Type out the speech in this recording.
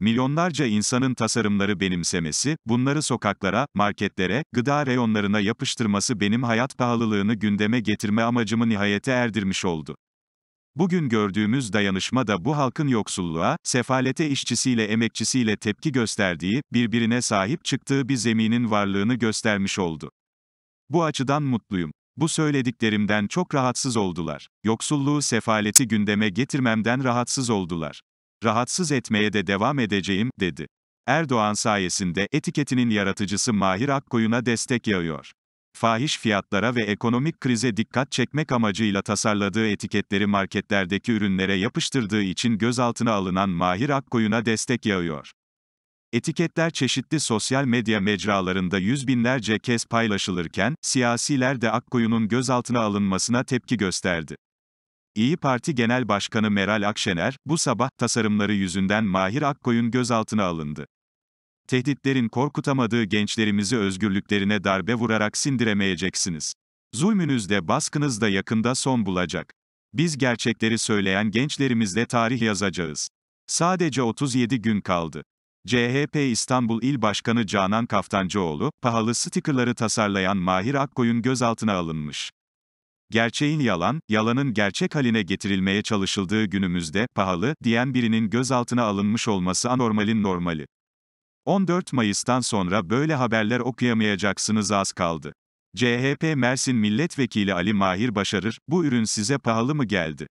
Milyonlarca insanın tasarımları benimsemesi, bunları sokaklara, marketlere, gıda reyonlarına yapıştırması benim hayat pahalılığını gündeme getirme amacımı nihayete erdirmiş oldu. Bugün gördüğümüz dayanışma da bu halkın yoksulluğa, sefalete işçisiyle emekçisiyle tepki gösterdiği, birbirine sahip çıktığı bir zeminin varlığını göstermiş oldu. Bu açıdan mutluyum. Bu söylediklerimden çok rahatsız oldular. Yoksulluğu sefaleti gündeme getirmemden rahatsız oldular rahatsız etmeye de devam edeceğim, dedi. Erdoğan sayesinde etiketinin yaratıcısı Mahir Akkoyun'a destek yağıyor. Fahiş fiyatlara ve ekonomik krize dikkat çekmek amacıyla tasarladığı etiketleri marketlerdeki ürünlere yapıştırdığı için gözaltına alınan Mahir Akkoyun'a destek yağıyor. Etiketler çeşitli sosyal medya mecralarında yüz binlerce kez paylaşılırken, siyasiler de Akkoyun'un gözaltına alınmasına tepki gösterdi. İyi Parti Genel Başkanı Meral Akşener, bu sabah, tasarımları yüzünden Mahir Akkoyun gözaltına alındı. Tehditlerin korkutamadığı gençlerimizi özgürlüklerine darbe vurarak sindiremeyeceksiniz. Zulmünüz de baskınız da yakında son bulacak. Biz gerçekleri söyleyen gençlerimizle tarih yazacağız. Sadece 37 gün kaldı. CHP İstanbul İl Başkanı Canan Kaftancıoğlu, pahalı stikerları tasarlayan Mahir Akkoyun gözaltına alınmış. Gerçeğin yalan, yalanın gerçek haline getirilmeye çalışıldığı günümüzde, pahalı, diyen birinin gözaltına alınmış olması anormalin normali. 14 Mayıs'tan sonra böyle haberler okuyamayacaksınız az kaldı. CHP Mersin Milletvekili Ali Mahir Başarır, bu ürün size pahalı mı geldi?